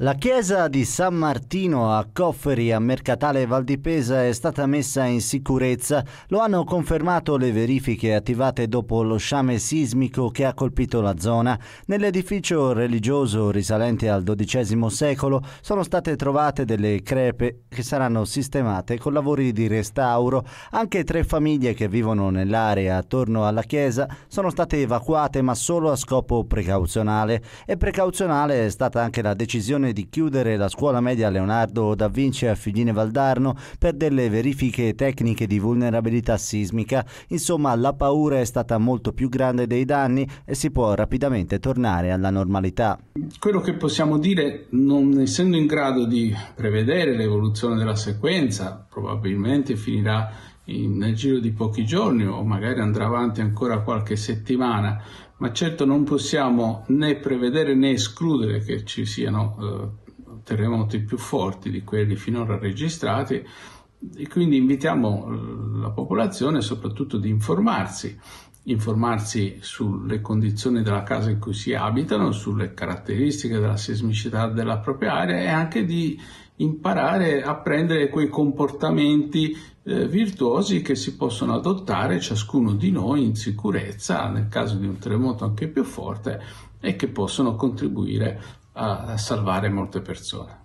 La chiesa di San Martino a Cofferi a Mercatale Val di Pesa è stata messa in sicurezza, lo hanno confermato le verifiche attivate dopo lo sciame sismico che ha colpito la zona. Nell'edificio religioso risalente al XII secolo sono state trovate delle crepe che saranno sistemate con lavori di restauro. Anche tre famiglie che vivono nell'area attorno alla chiesa sono state evacuate ma solo a scopo precauzionale e precauzionale è stata anche la decisione decisione di chiudere la scuola media Leonardo da Vinci a Figline Valdarno per delle verifiche tecniche di vulnerabilità sismica. Insomma, la paura è stata molto più grande dei danni e si può rapidamente tornare alla normalità. Quello che possiamo dire, non essendo in grado di prevedere l'evoluzione della sequenza, probabilmente finirà in, nel giro di pochi giorni o magari andrà avanti ancora qualche settimana, ma certo non possiamo né prevedere né escludere che ci siano eh, terremoti più forti di quelli finora registrati e quindi invitiamo eh, la popolazione soprattutto di informarsi informarsi sulle condizioni della casa in cui si abitano, sulle caratteristiche della sismicità della propria area e anche di imparare a prendere quei comportamenti eh, virtuosi che si possono adottare ciascuno di noi in sicurezza nel caso di un terremoto anche più forte e che possono contribuire a salvare molte persone.